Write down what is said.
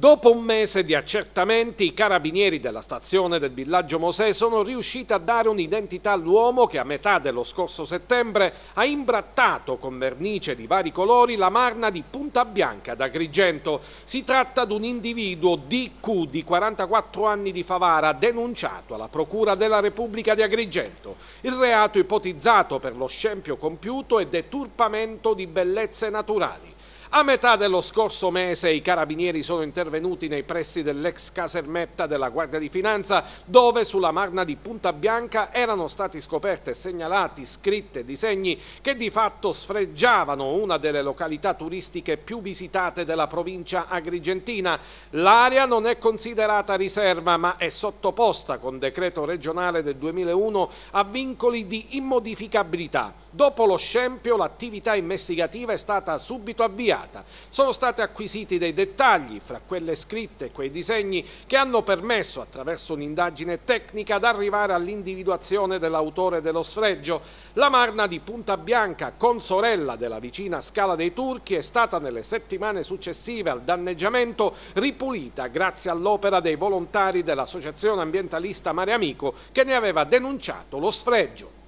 Dopo un mese di accertamenti, i carabinieri della stazione del villaggio Mosè sono riusciti a dare un'identità all'uomo che a metà dello scorso settembre ha imbrattato con vernice di vari colori la marna di Punta Bianca da Agrigento. Si tratta di un individuo DQ di 44 anni di Favara denunciato alla Procura della Repubblica di Agrigento. Il reato ipotizzato per lo scempio compiuto è deturpamento di bellezze naturali. A metà dello scorso mese i carabinieri sono intervenuti nei pressi dell'ex casermetta della Guardia di Finanza dove sulla marna di Punta Bianca erano stati scoperte, segnalati, scritte, disegni che di fatto sfreggiavano una delle località turistiche più visitate della provincia agrigentina. L'area non è considerata riserva ma è sottoposta con decreto regionale del 2001 a vincoli di immodificabilità. Dopo lo scempio l'attività investigativa è stata subito avviata. Sono stati acquisiti dei dettagli fra quelle scritte e quei disegni che hanno permesso, attraverso un'indagine tecnica, ad arrivare all'individuazione dell'autore dello sfregio. La Marna di Punta Bianca, consorella della vicina Scala dei Turchi, è stata nelle settimane successive al danneggiamento ripulita grazie all'opera dei volontari dell'associazione ambientalista Mare Amico che ne aveva denunciato lo sfregio.